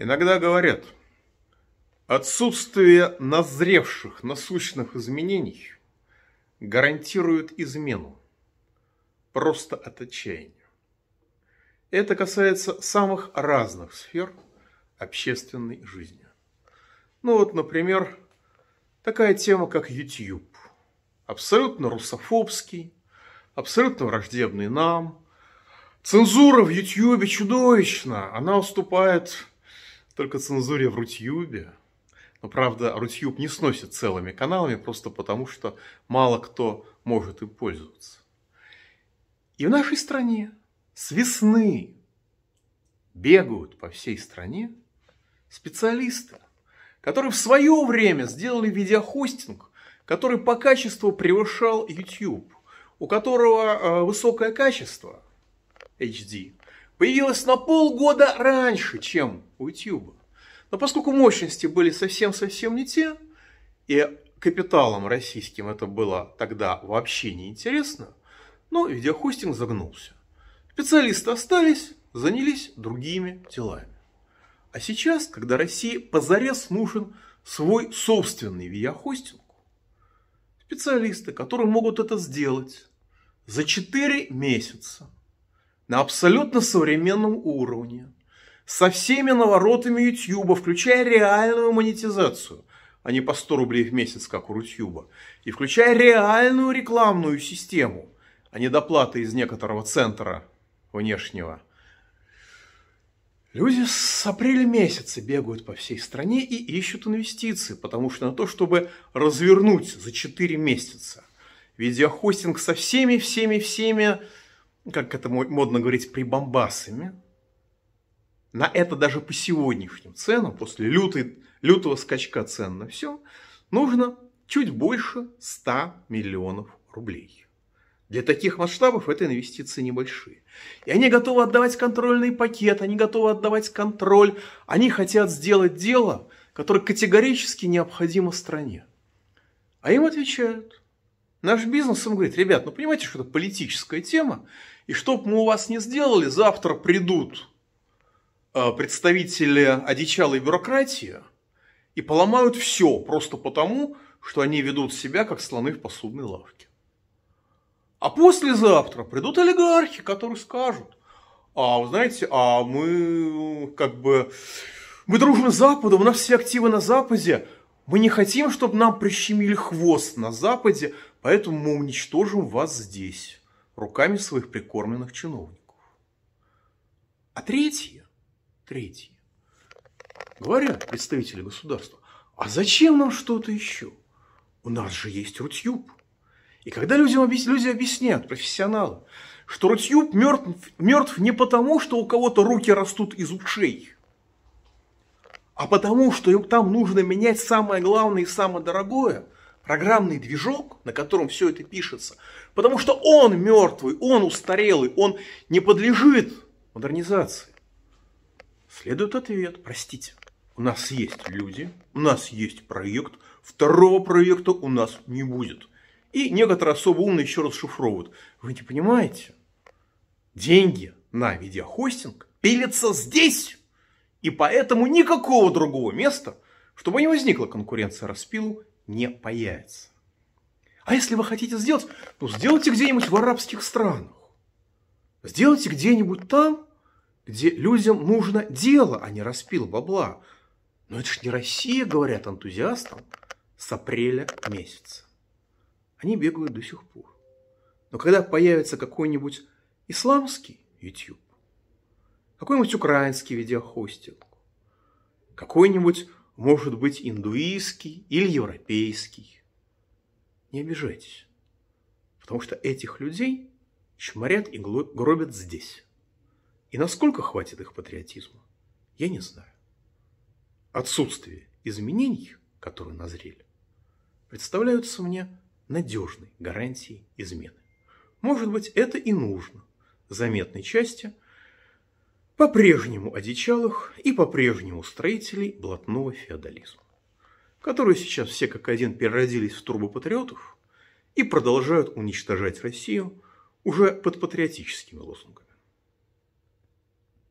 Иногда говорят, отсутствие назревших насущных изменений гарантирует измену, просто от отчаяния. Это касается самых разных сфер общественной жизни. Ну вот, например, такая тема, как YouTube. Абсолютно русофобский, абсолютно враждебный нам. Цензура в YouTube чудовищна. Она уступает только цензуре в Рутьюбе. Но правда, Рутьюб не сносит целыми каналами, просто потому что мало кто может им пользоваться. И в нашей стране с весны бегают по всей стране специалисты, которые в свое время сделали видеохостинг, который по качеству превышал YouTube, у которого э, высокое качество HD – появилась на полгода раньше, чем у YouTube. Но поскольку мощности были совсем-совсем не те, и капиталом российским это было тогда вообще не интересно, но ну, видеохостинг загнулся. Специалисты остались, занялись другими делами. А сейчас, когда России позарез нужен свой собственный видеохостинг, специалисты, которые могут это сделать за 4 месяца – на абсолютно современном уровне, со всеми наворотами YouTube, включая реальную монетизацию, а не по 100 рублей в месяц, как у Рутьюба, и включая реальную рекламную систему, а не доплаты из некоторого центра внешнего. Люди с апреля месяца бегают по всей стране и ищут инвестиции, потому что на то, чтобы развернуть за 4 месяца видеохостинг со всеми-всеми-всеми как это модно говорить, прибамбасами. На это даже по сегодняшним ценам, после лютой, лютого скачка цен на все, нужно чуть больше 100 миллионов рублей. Для таких масштабов это инвестиции небольшие. И они готовы отдавать контрольный пакет, они готовы отдавать контроль, они хотят сделать дело, которое категорически необходимо стране. А им отвечают, Наш бизнес им говорит, ребят, ну понимаете, что это политическая тема, и что бы мы у вас не сделали, завтра придут э, представители одичалой бюрократии и поломают все просто потому, что они ведут себя как слоны в посудной лавке. А послезавтра придут олигархи, которые скажут, а вы знаете, а мы как бы, мы дружим с Западом, у нас все активы на Западе, мы не хотим, чтобы нам прищемили хвост на Западе, Поэтому мы уничтожим вас здесь, руками своих прикормленных чиновников. А третье, третье, говорят представители государства, а зачем нам что-то еще? У нас же есть Рутюб. И когда людям объяс... люди объясняют, профессионалы, что Рутюб мертв, мертв не потому, что у кого-то руки растут из ушей, а потому, что там нужно менять самое главное и самое дорогое – программный движок, на котором все это пишется, потому что он мертвый, он устарелый, он не подлежит модернизации. Следует ответ, простите, у нас есть люди, у нас есть проект, второго проекта у нас не будет. И некоторые особо умные еще расшифровывают. Вы не понимаете, деньги на видеохостинг пилятся здесь, и поэтому никакого другого места, чтобы не возникла конкуренция распилу, не появится. А если вы хотите сделать, ну сделайте где-нибудь в арабских странах. Сделайте где-нибудь там, где людям нужно дело, а не распил бабла. Но это же не Россия, говорят энтузиастам, с апреля месяца. Они бегают до сих пор. Но когда появится какой-нибудь исламский YouTube, какой-нибудь украинский видеохостинг, какой-нибудь может быть индуистский или европейский. Не обижайтесь, потому что этих людей чморят и гробят здесь. И насколько хватит их патриотизма, я не знаю. Отсутствие изменений, которые назрели, представляются мне надежной гарантией измены. Может быть, это и нужно заметной части – по-прежнему одичалых и по-прежнему строителей блатного феодализма, которые сейчас все как один переродились в турбопатриотов и продолжают уничтожать Россию уже под патриотическими лозунгами.